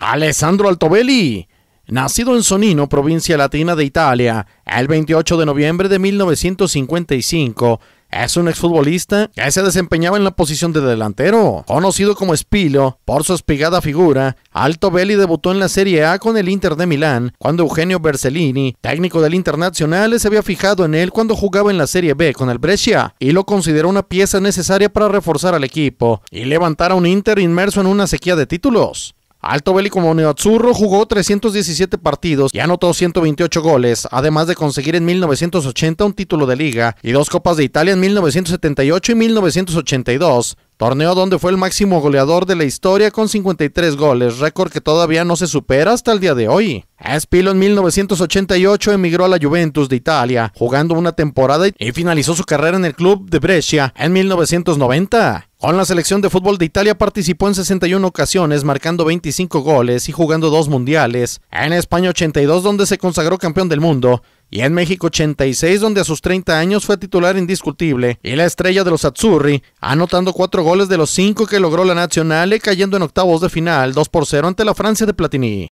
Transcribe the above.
Alessandro Altobelli, nacido en Sonino, provincia latina de Italia, el 28 de noviembre de 1955, es un exfutbolista que se desempeñaba en la posición de delantero. Conocido como Spilo por su espigada figura, Altobelli debutó en la Serie A con el Inter de Milán cuando Eugenio Bersellini, técnico del Internacional, se había fijado en él cuando jugaba en la Serie B con el Brescia y lo consideró una pieza necesaria para reforzar al equipo y levantar a un Inter inmerso en una sequía de títulos. Alto Bélico Moniotzurro jugó 317 partidos y anotó 128 goles, además de conseguir en 1980 un título de liga y dos Copas de Italia en 1978 y 1982, torneo donde fue el máximo goleador de la historia con 53 goles, récord que todavía no se supera hasta el día de hoy. Spilo en 1988 emigró a la Juventus de Italia, jugando una temporada y finalizó su carrera en el club de Brescia en 1990. Con la selección de fútbol de Italia participó en 61 ocasiones, marcando 25 goles y jugando dos mundiales. En España 82, donde se consagró campeón del mundo. Y en México 86, donde a sus 30 años fue titular indiscutible y la estrella de los Azzurri, anotando cuatro goles de los cinco que logró la Nacional y cayendo en octavos de final 2 por 0 ante la Francia de Platini.